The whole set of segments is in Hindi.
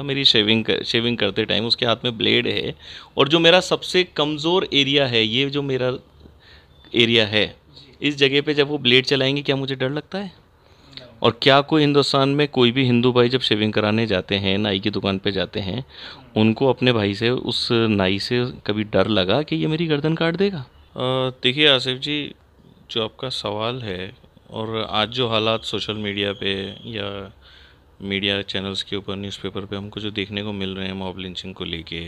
जाएगा मेरी शेविंग कर, शेविंग करते टाइम उसके हाथ में ब्लेड है और जो मेरा सबसे कमज़ोर एरिया है ये जो मेरा एरिया है इस जगह पे जब वो ब्लेड चलाएंगे क्या मुझे डर लगता है और क्या कोई हिंदुस्तान में कोई भी हिंदू भाई जब शेविंग कराने जाते हैं नाई की दुकान पे जाते हैं उनको अपने भाई से उस नाई से कभी डर लगा कि ये मेरी गर्दन काट देगा देखिए आसिफ जी जो आपका सवाल है और आज जो हालात सोशल मीडिया पे या मीडिया चैनल्स के ऊपर न्यूज़पेपर पे हमको जो देखने को मिल रहे हैं मॉब लिंचिंग को लेके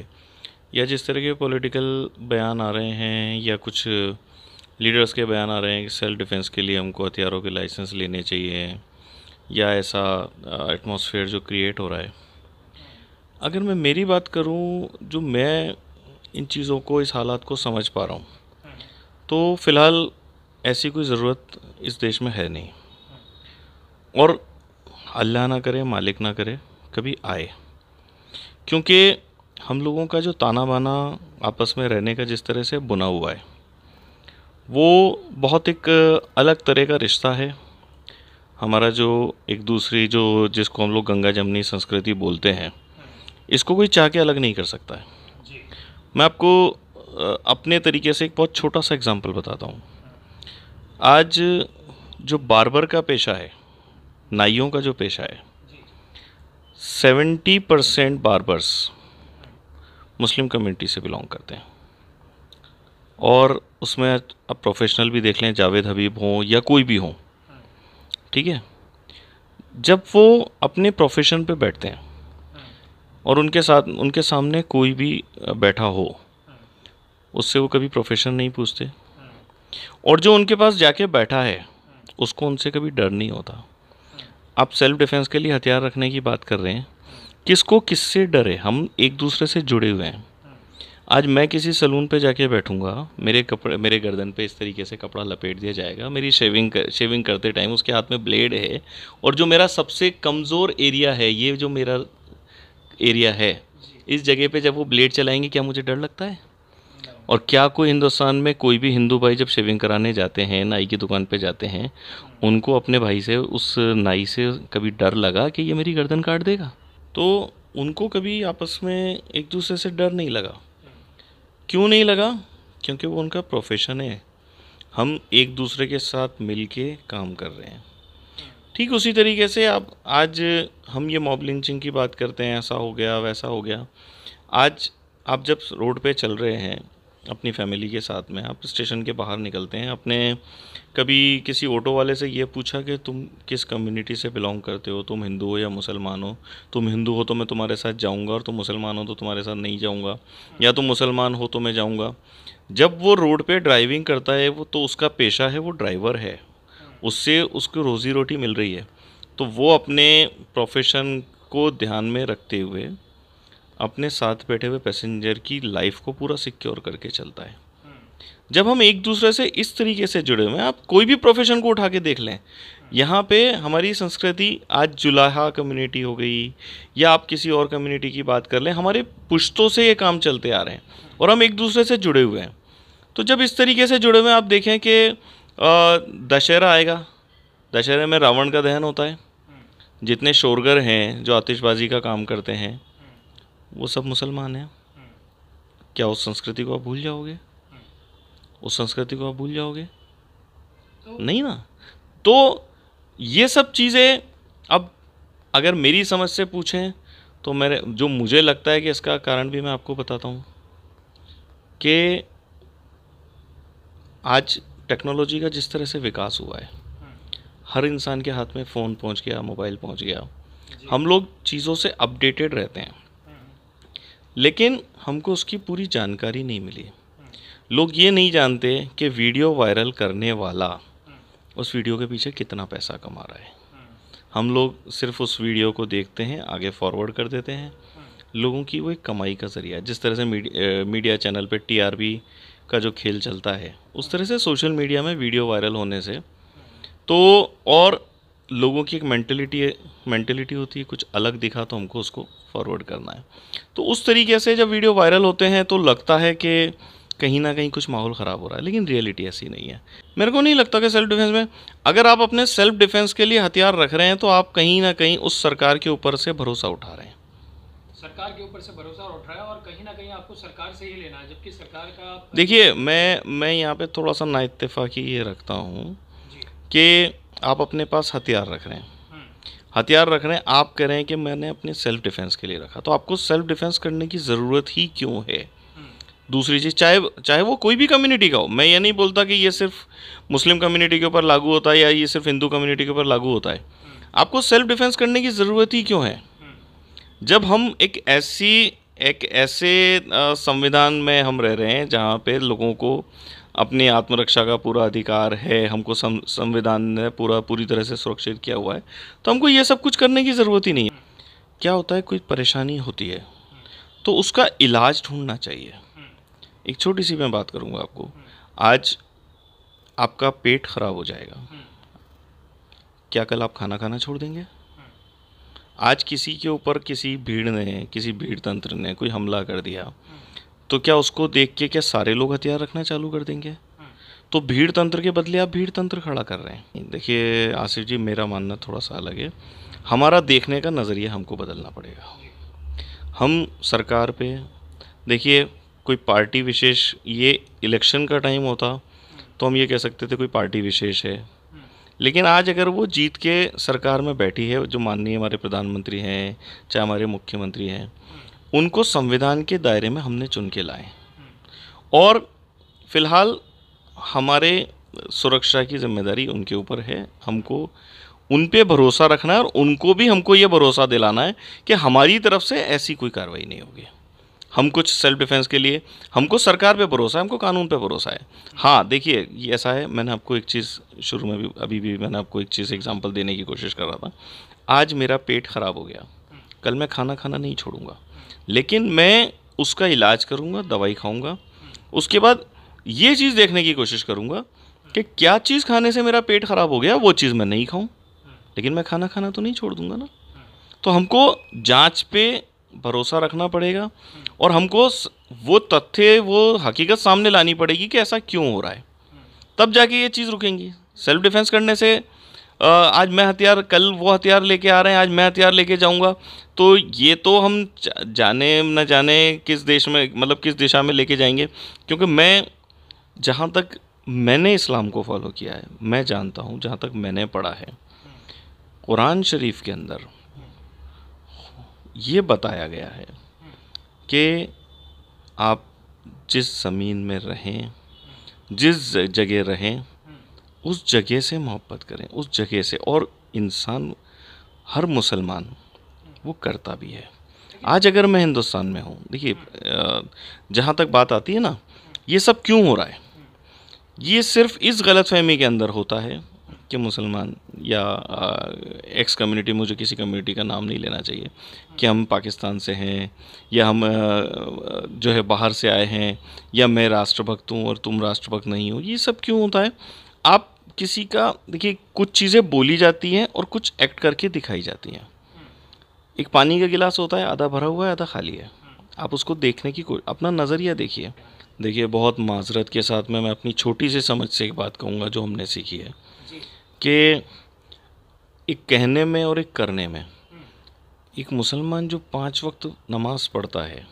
या जिस तरह के पॉलिटिकल बयान आ रहे हैं या कुछ लीडर्स के बयान आ रहे हैं कि सेल्फ डिफेंस के लिए हमको हथियारों के लाइसेंस लेने चाहिए या ऐसा एटमॉस्फेयर जो क्रिएट हो रहा है अगर मैं मेरी बात करूं जो मैं इन चीज़ों को इस हालात को समझ पा रहा हूं तो फ़िलहाल ऐसी कोई ज़रूरत इस देश में है नहीं और अल्लाह ना करे मालिक ना करे कभी आए क्योंकि हम लोगों का जो ताना बाना आपस में रहने का जिस तरह से बुना हुआ है वो बहुत एक अलग तरह का रिश्ता है हमारा जो एक दूसरी जो जिसको हम लोग गंगा जमनी संस्कृति बोलते हैं इसको कोई चाह के अलग नहीं कर सकता है मैं आपको अपने तरीके से एक बहुत छोटा सा एग्ज़ाम्पल बताता हूँ आज जो बारबर का पेशा है नाइयों का जो पेशा है seventy percent barbers Muslim community से बिलोंग करते हैं और उसमें आप प्रोफेशनल भी देख लें जावेद हबीब हों या कोई भी हों ठीक है जब वो अपने प्रोफेशन पे बैठते हैं और उनके साथ उनके सामने कोई भी बैठा हो उससे वो कभी प्रोफेशन नहीं पूछते और जो उनके पास जाके बैठा है उसको उनसे कभी डर नहीं होता आप सेल्फ डिफेंस के लिए हथियार रखने की बात कर रहे हैं किसको किससे डर है हम एक दूसरे से जुड़े हुए हैं आज मैं किसी सलून पे जाके बैठूंगा मेरे कपड़े मेरे गर्दन पे इस तरीके से कपड़ा लपेट दिया जाएगा मेरी शेविंग कर, शेविंग करते टाइम उसके हाथ में ब्लेड है और जो मेरा सबसे कमज़ोर एरिया है ये जो मेरा एरिया है इस जगह पे जब वो ब्लेड चलाएंगे क्या मुझे डर लगता है और क्या कोई हिंदुस्तान में कोई भी हिंदू भाई जब शेविंग कराने जाते हैं नाई की दुकान पे जाते हैं उनको अपने भाई से उस नाई से कभी डर लगा कि ये मेरी गर्दन काट देगा तो उनको कभी आपस में एक दूसरे से डर नहीं लगा क्यों नहीं लगा क्योंकि वो उनका प्रोफेशन है हम एक दूसरे के साथ मिल के काम कर रहे हैं ठीक उसी तरीके से आप आज हम ये मॉब लिंचिंग की बात करते हैं ऐसा हो गया वैसा हो गया आज आप जब रोड पे चल रहे हैं अपनी फैमिली के साथ में आप स्टेशन के बाहर निकलते हैं अपने कभी किसी ऑटो वाले से ये पूछा कि तुम किस कम्युनिटी से बिलोंग करते हो तुम हिंदू हो या मुसलमान हो तुम हिंदू हो तो मैं तुम्हारे साथ जाऊंगा और तुम मुसलमान हो तो तुम्हारे साथ नहीं जाऊंगा या तुम मुसलमान हो तो मैं जाऊंगा जब वो रोड पे ड्राइविंग करता है वो तो उसका पेशा है वो ड्राइवर है उससे उसको रोज़ी रोटी मिल रही है तो वो अपने प्रोफेशन को ध्यान में रखते हुए अपने साथ बैठे हुए पैसेंजर की लाइफ को पूरा सिक्योर करके चलता है जब हम एक दूसरे से इस तरीके से जुड़े हुए हैं आप कोई भी प्रोफेशन को उठा के देख लें यहाँ पे हमारी संस्कृति आज जुलाहा कम्युनिटी हो गई या आप किसी और कम्युनिटी की बात कर लें हमारे पुश्तों से ये काम चलते आ रहे हैं और हम एक दूसरे से जुड़े हुए हैं तो जब इस तरीके से जुड़े हुए हैं आप देखें कि दशहरा आएगा दशहरे में रावण का दहन होता है जितने शोरगर हैं जो आतिशबाजी का काम करते हैं वो सब मुसलमान हैं क्या उस संस्कृति को आप भूल जाओगे उस संस्कृति को आप भूल जाओगे तो? नहीं ना तो ये सब चीज़ें अब अगर मेरी समझ से पूछें तो मेरे जो मुझे लगता है कि इसका कारण भी मैं आपको बताता हूँ कि आज टेक्नोलॉजी का जिस तरह से विकास हुआ है हर इंसान के हाथ में फ़ोन पहुंच गया मोबाइल पहुंच गया हम लोग चीज़ों से अपडेटेड रहते हैं लेकिन हमको उसकी पूरी जानकारी नहीं मिली लोग ये नहीं जानते कि वीडियो वायरल करने वाला उस वीडियो के पीछे कितना पैसा कमा रहा है हम लोग सिर्फ उस वीडियो को देखते हैं आगे फॉरवर्ड कर देते हैं लोगों की वो एक कमाई का ज़रिया है जिस तरह से मीडिया, मीडिया चैनल पर टीआरपी का जो खेल चलता है उस तरह से सोशल मीडिया में वीडियो वायरल होने से तो और लोगों की एक मैंटेलिटी मैंटेलिटी होती है कुछ अलग दिखा तो हमको उसको फॉरवर्ड करना है तो उस तरीके से जब वीडियो वायरल होते हैं तो लगता है कि कहीं ना कहीं कुछ माहौल ख़राब हो रहा है लेकिन रियलिटी ऐसी नहीं है मेरे को नहीं लगता कि सेल्फ डिफेंस में अगर आप अपने सेल्फ डिफेंस के लिए हथियार रख रहे हैं तो आप कहीं ना कहीं उस सरकार के ऊपर से भरोसा उठा रहे हैं सरकार के ऊपर से भरोसा उठ रहा है और कहीं ना कहीं आपको सरकार से ही लेना है जबकि सरकार का देखिए मैं मैं यहाँ पे थोड़ा सा नाइतफाकी ये रखता हूँ कि आप अपने पास हथियार रख रहे हैं हथियार रख रहे हैं आप कह रहे हैं कि मैंने अपने सेल्फ डिफेंस के लिए रखा तो आपको सेल्फ डिफेंस करने की ज़रूरत ही क्यों है दूसरी चीज़ चाहे चाहे वो कोई भी कम्युनिटी का हो मैं ये नहीं बोलता कि ये सिर्फ मुस्लिम कम्युनिटी के ऊपर लागू होता है या ये सिर्फ हिंदू कम्युनिटी के ऊपर लागू होता है आपको सेल्फ डिफेंस करने की ज़रूरत ही क्यों है जब हम एक ऐसी एक ऐसे संविधान में हम रह रहे हैं जहाँ पे लोगों को अपनी आत्मरक्षा का पूरा अधिकार है हमको संविधान ने पूरा पूरी तरह से सुरक्षित किया हुआ है तो हमको ये सब कुछ करने की ज़रूरत ही नहीं है क्या होता है कोई परेशानी होती है तो उसका इलाज ढूंढना चाहिए एक छोटी सी मैं बात करूंगा आपको आज आपका पेट खराब हो जाएगा क्या कल आप खाना खाना छोड़ देंगे आज किसी के ऊपर किसी भीड़ ने किसी भीड़ तंत्र ने कोई हमला कर दिया तो क्या उसको देख के क्या सारे लोग हथियार रखना चालू कर देंगे तो भीड़ तंत्र के बदले आप भीड़ तंत्र खड़ा कर रहे हैं देखिए आसिफ जी मेरा मानना थोड़ा सा अलग है हमारा देखने का नज़रिया हमको बदलना पड़ेगा हम सरकार पे देखिए कोई पार्टी विशेष ये इलेक्शन का टाइम होता तो हम ये कह सकते थे कोई पार्टी विशेष है लेकिन आज अगर वो जीत के सरकार में बैठी है जो माननीय हमारे प्रधानमंत्री हैं चाहे हमारे मुख्यमंत्री हैं उनको संविधान के दायरे में हमने चुन के लाए और फिलहाल हमारे सुरक्षा की जिम्मेदारी उनके ऊपर है हमको उन पे भरोसा रखना है और उनको भी हमको ये भरोसा दिलाना है कि हमारी तरफ से ऐसी कोई कार्रवाई नहीं होगी हम कुछ सेल्फ डिफेंस के लिए हमको सरकार पे भरोसा है हमको कानून पे भरोसा है हाँ देखिए ये ऐसा है मैंने आपको एक चीज़ शुरू में भी अभी भी मैंने आपको एक चीज़ एग्जांपल देने की कोशिश कर रहा था आज मेरा पेट ख़राब हो गया कल मैं खाना खाना नहीं छोड़ूंगा लेकिन मैं उसका इलाज करूँगा दवाई खाऊँगा उसके बाद ये चीज़ देखने की कोशिश करूँगा कि क्या चीज़ खाने से मेरा पेट ख़राब हो गया वो चीज़ मैं नहीं खाऊँ लेकिन मैं खाना खाना तो नहीं छोड़ दूँगा ना तो हमको जांच पे भरोसा रखना पड़ेगा और हमको वो तथ्य वो हकीकत सामने लानी पड़ेगी कि ऐसा क्यों हो रहा है तब जाके ये चीज़ रुकेंगी सेल्फ डिफेंस करने से आज मैं हथियार कल वो हथियार लेके आ रहे हैं आज मैं हथियार लेके जाऊंगा तो ये तो हम जाने न जाने किस देश में मतलब किस दिशा में लेके जाएंगे क्योंकि मैं जहाँ तक मैंने इस्लाम को फॉलो किया है मैं जानता हूँ जहाँ तक मैंने पढ़ा है कुरान शरीफ के अंदर ये बताया गया है कि आप जिस ज़मीन में रहें जिस जगह रहें उस जगह से मोहब्बत करें उस जगह से और इंसान हर मुसलमान वो करता भी है आज अगर मैं हिंदुस्तान में हूँ देखिए जहाँ तक बात आती है ना ये सब क्यों हो रहा है ये सिर्फ इस गलत फहमी के अंदर होता है कि मुसलमान या एक्स कम्युनिटी मुझे किसी कम्युनिटी का नाम नहीं लेना चाहिए कि हम पाकिस्तान से हैं या हम जो है बाहर से आए हैं या मैं राष्ट्रभक्त हूँ और तुम राष्ट्रभक्त नहीं हो ये सब क्यों होता है आप किसी का देखिए कुछ चीज़ें बोली जाती हैं और कुछ एक्ट करके दिखाई जाती हैं एक पानी का गिलास होता है आधा भरा हुआ है आधा खाली है आप उसको देखने की अपना नज़रिया देखिए देखिए बहुत माजरत के साथ में मैं अपनी छोटी सी समझ से एक बात कहूँगा जो हमने सीखी है कि एक कहने में और एक करने में एक मुसलमान जो पांच वक्त नमाज पढ़ता है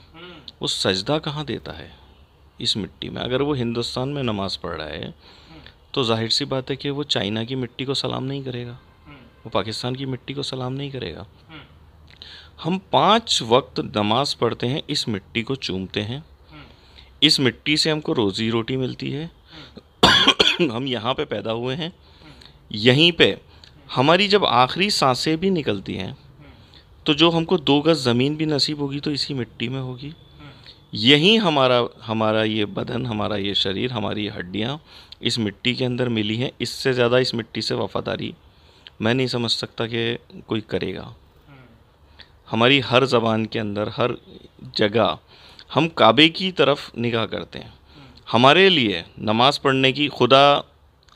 वो सजदा कहाँ देता है इस मिट्टी में अगर वो हिंदुस्तान में नमाज़ पढ़ रहा है तो जाहिर सी बात है कि वो चाइना की मिट्टी को सलाम नहीं करेगा वो पाकिस्तान की मिट्टी को सलाम नहीं करेगा हम पांच वक्त नमाज पढ़ते हैं इस मिट्टी को चूमते हैं इस मिट्टी से हमको रोज़ी रोटी मिलती है हम यहाँ पे पैदा हुए हैं यहीं पे हमारी जब आखिरी सांसें भी निकलती हैं तो जो हमको दो गज ज़मीन भी नसीब होगी तो इसी मिट्टी में होगी यहीं हमारा हमारा ये बदन हमारा ये शरीर हमारी हड्डियाँ इस मिट्टी के अंदर मिली है इससे ज़्यादा इस मिट्टी से वफ़ादारी मैं नहीं समझ सकता कि कोई करेगा हमारी हर ज़बान के अंदर हर जगह हम काबे की तरफ निगाह करते हैं हमारे लिए नमाज़ पढ़ने की खुदा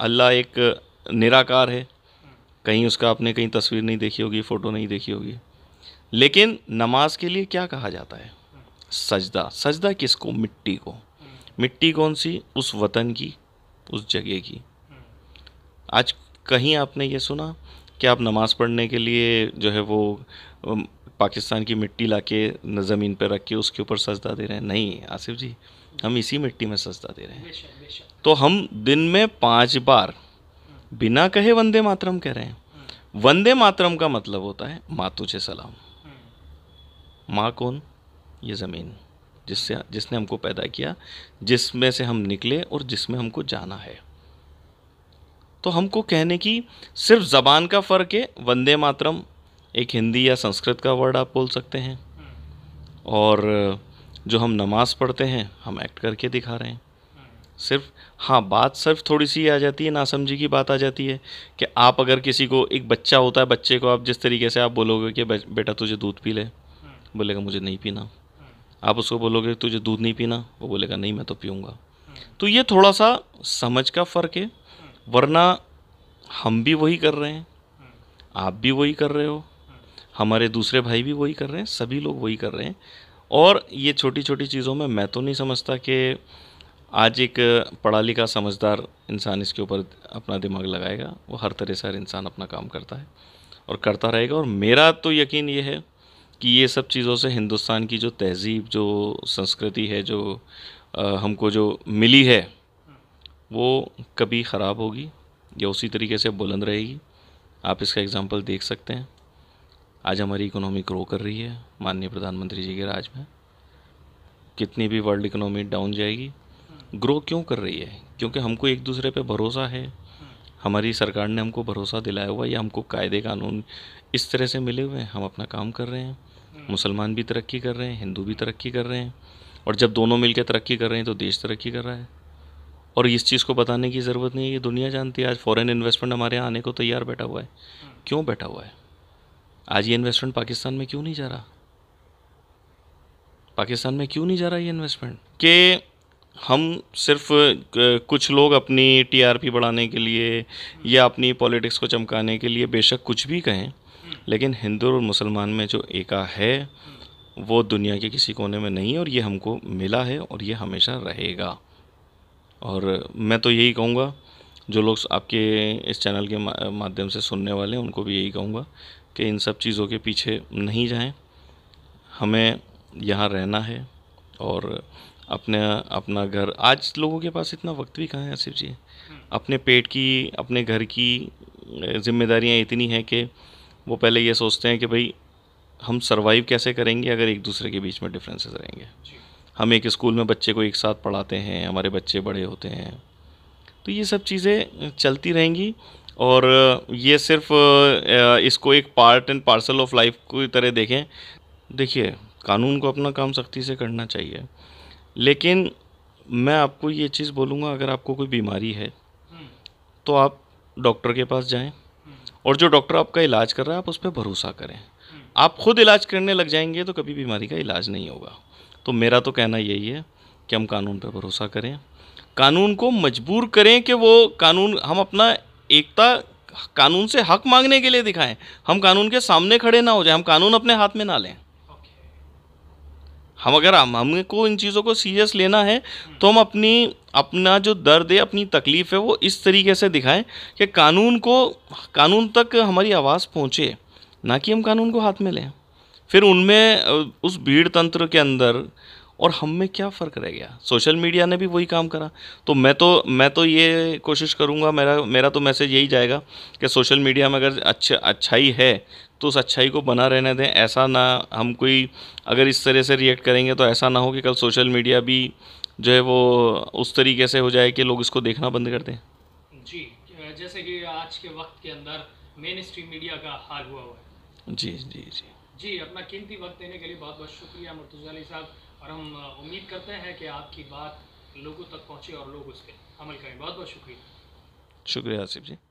अल्लाह एक निराकार है कहीं उसका आपने कहीं तस्वीर नहीं देखी होगी फ़ोटो नहीं देखी होगी लेकिन नमाज के लिए क्या कहा जाता है सजदा सजदा किसको मिट्टी को मिट्टी कौन सी उस वतन की उस जगह की आज कहीं आपने ये सुना कि आप नमाज़ पढ़ने के लिए जो है वो पाकिस्तान की मिट्टी ला के ज़मीन पर रख के उसके ऊपर सजदा दे रहे हैं नहीं आसिफ जी हम इसी मिट्टी में सजदा दे रहे हैं तो हम दिन में पाँच बार बिना कहे वंदे मातरम कह रहे हैं वंदे मातरम का मतलब होता है माँ सलाम हम्म। माँ कौन ये ज़मीन जिससे जिसने हमको पैदा किया जिसमें से हम निकले और जिसमें हमको जाना है तो हमको कहने की सिर्फ ज़बान का फ़र्क है वंदे मातरम एक हिंदी या संस्कृत का वर्ड आप बोल सकते हैं और जो हम नमाज़ पढ़ते हैं हम एक्ट करके दिखा रहे हैं सिर्फ हाँ बात सिर्फ थोड़ी सी आ जाती है नासमझी की बात आ जाती है कि आप अगर किसी को एक बच्चा होता है बच्चे को आप जिस तरीके से आप बोलोगे कि बेटा तुझे दूध पी ले बोलेगा मुझे नहीं पीना आप उसको बोलोगे तुझे दूध नहीं पीना वो बोलेगा नहीं मैं तो पीऊँगा तो ये थोड़ा सा समझ का फ़र्क है वरना हम भी वही कर रहे हैं आप भी वही कर रहे हो हमारे दूसरे भाई भी वही कर रहे हैं सभी लोग वही कर रहे हैं और ये छोटी छोटी चीज़ों में मैं तो नहीं समझता कि आज एक पढ़ा लिखा समझदार इंसान इसके ऊपर अपना दिमाग लगाएगा वो हर तरह से हर इंसान अपना काम करता है और करता रहेगा और मेरा तो यकीन ये है कि ये सब चीज़ों से हिंदुस्तान की जो तहज़ीब जो संस्कृति है जो हमको जो मिली है वो कभी ख़राब होगी या उसी तरीके से बुलंद रहेगी आप इसका एग्ज़ाम्पल देख सकते हैं आज हमारी इकोनॉमी ग्रो कर रही है माननीय प्रधानमंत्री जी के राज में कितनी भी वर्ल्ड इकोनॉमी डाउन जाएगी ग्रो क्यों कर रही है क्योंकि हमको एक दूसरे पे भरोसा है हमारी सरकार ने हमको भरोसा दिलाया हुआ या हमको कायदे कानून इस तरह से मिले हुए हैं हम अपना काम कर रहे हैं हम्म। मुसलमान भी तरक्की कर रहे हैं हिंदू भी तरक्की कर रहे हैं और जब दोनों मिलकर तरक्की कर रहे हैं तो देश तरक्की कर रहा है और इस चीज़ को बताने की ज़रूरत नहीं है ये दुनिया जानती है आज फॉरेन इन्वेस्टमेंट हमारे यहाँ आने को तैयार बैठा हुआ है हम्म। क्यों बैठा हुआ है आज ये इन्वेस्टमेंट पाकिस्तान में क्यों नहीं जा रहा पाकिस्तान में क्यों नहीं जा रहा ये इन्वेस्टमेंट के हम सिर्फ कुछ लोग अपनी टीआरपी बढ़ाने के लिए या अपनी पॉलिटिक्स को चमकाने के लिए बेशक कुछ भी कहें लेकिन हिंदू और मुसलमान में जो एका है वो दुनिया के किसी कोने में नहीं है और ये हमको मिला है और ये हमेशा रहेगा और मैं तो यही कहूँगा जो लोग आपके इस चैनल के माध्यम से सुनने वाले हैं उनको भी यही कहूँगा कि इन सब चीज़ों के पीछे नहीं जाएं हमें यहाँ रहना है और अपने अपना घर आज लोगों के पास इतना वक्त भी कहाँ है आसिफ जी अपने पेट की अपने घर की जिम्मेदारियाँ इतनी हैं कि वो पहले ये सोचते हैं कि भाई हम सरवाइव कैसे करेंगे अगर एक दूसरे के बीच में डिफरेंसेस रहेंगे हम एक स्कूल में बच्चे को एक साथ पढ़ाते हैं हमारे बच्चे बड़े होते हैं तो ये सब चीज़ें चलती रहेंगी और ये सिर्फ इसको एक part and parcel of life की तरह देखें देखिए कानून को अपना काम सख्ती से करना चाहिए लेकिन मैं आपको ये चीज़ बोलूँगा अगर आपको कोई बीमारी है तो आप डॉक्टर के पास जाएं और जो डॉक्टर आपका इलाज कर रहा है आप उस पर भरोसा करें आप खुद इलाज करने लग जाएंगे तो कभी बीमारी का इलाज नहीं होगा तो मेरा तो कहना यही है कि हम कानून पर भरोसा करें कानून को मजबूर करें कि वो कानून हम अपना एकता कानून से हक मांगने के लिए दिखाएं हम कानून के सामने खड़े ना हो जाए हम कानून अपने हाथ में ना लें हम अगर हम हमको इन चीज़ों को सीरियस लेना है तो हम अपनी अपना जो दर्द है अपनी तकलीफ़ है वो इस तरीके से दिखाएं कि कानून को कानून तक हमारी आवाज़ पहुँचे ना कि हम कानून को हाथ में लें फिर उनमें उस भीड़ तंत्र के अंदर और हम में क्या फ़र्क रह गया सोशल मीडिया ने भी वही काम करा तो मैं तो मैं तो ये कोशिश करूँगा मेरा मेरा तो मैसेज यही जाएगा कि सोशल मीडिया में अगर अच्छा अच्छाई है तो उस अच्छाई को बना रहने दें ऐसा ना हम कोई अगर इस तरह से रिएक्ट करेंगे तो ऐसा ना हो कि कल सोशल मीडिया भी जो है वो उस तरीके से हो जाए कि लोग इसको देखना बंद कर दें जी जैसे कि आज के वक्त के अंदर मेन स्ट्रीम मीडिया का हाल हुआ हुआ है जी जी जी जी अपना कीमती वक्त देने के लिए बहुत बहुत शुक्रिया मुर्तुजा अली साहब और हम उम्मीद करते हैं कि आपकी बात लोगों तक पहुँचे और लोग उस पर अमल करें बहुत बहुत शुक्रिया शुक्रिया आसिफ जी